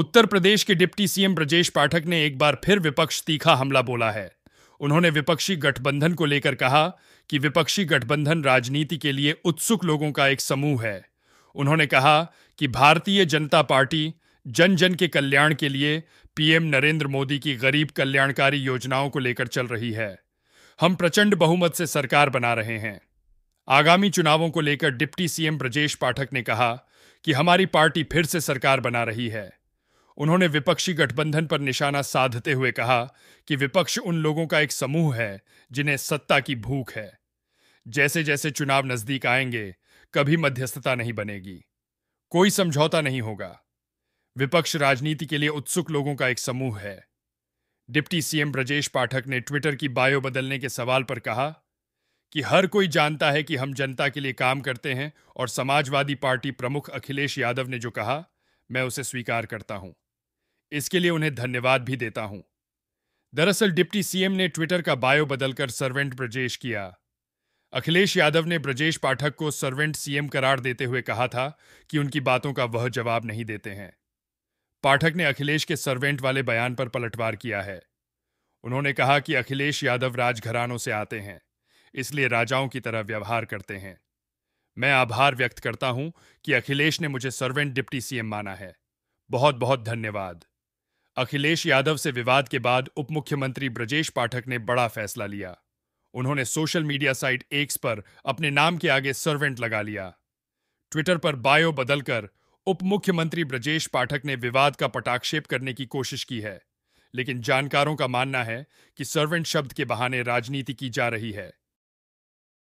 उत्तर प्रदेश के deputy CM Brajesh पाठक ने एक बार फिर विपक्ष तीखा हमला बोला है उन्होंने विपक्षी गठबंधन को लेकर कहा कि विपक्षी गठबंधन राजनीति के लिए उत्सुक लोगों का एक समूह है उन्होंने कहा कि भारतीय जनता पार्टी जन जन के कल्याण के लिए पीएम नरेंद्र मोदी की गरीब कल्याणकारी योजनाओं को लेकर चल रही है हम प्रचंड बहुमत से सरकार बना रहे हैं आगामी चुनावों को लेकर डिप्टी सीएम ब्रजेश पाठक ने कहा कि हमारी पार्टी फिर से सरकार बना रही है उन्होंने विपक्षी गठबंधन पर निशाना साधते हुए कहा कि विपक्ष उन लोगों का एक समूह है जिन्हें सत्ता की भूख है जैसे जैसे चुनाव नजदीक आएंगे कभी मध्यस्थता नहीं बनेगी कोई समझौता नहीं होगा विपक्ष राजनीति के लिए उत्सुक लोगों का एक समूह है डिप्टी सीएम ब्रजेश पाठक ने ट्विटर की बायो बदलने के सवाल पर कहा कि हर कोई जानता है कि हम जनता के लिए काम करते हैं और समाजवादी पार्टी प्रमुख अखिलेश यादव ने जो कहा मैं उसे स्वीकार करता हूं इसके लिए उन्हें धन्यवाद भी देता हूं दरअसल डिप्टी सीएम ने ट्विटर का बायो बदलकर सर्वेंट ब्रजेश किया अखिलेश यादव ने ब्रजेश पाठक को सर्वेंट सीएम करार देते हुए कहा था कि उनकी बातों का वह जवाब नहीं देते हैं पाठक ने अखिलेश के सर्वेंट वाले बयान पर पलटवार किया है उन्होंने कहा कि अखिलेश यादव राजघरानों से आते हैं इसलिए राजाओं की तरह व्यवहार करते हैं मैं आभार व्यक्त करता हूं कि अखिलेश ने मुझे सर्वेंट डिप्टी सीएम माना है बहुत बहुत धन्यवाद अखिलेश यादव से विवाद के बाद उप मुख्यमंत्री ब्रजेश पाठक ने बड़ा फैसला लिया उन्होंने सोशल मीडिया साइट एक्स पर अपने नाम के आगे सर्वेंट लगा लिया ट्विटर पर बायो बदलकर उप मुख्यमंत्री ब्रजेश पाठक ने विवाद का पटाक्षेप करने की कोशिश की है लेकिन जानकारों का मानना है कि सर्वेंट शब्द के बहाने राजनीति की जा रही है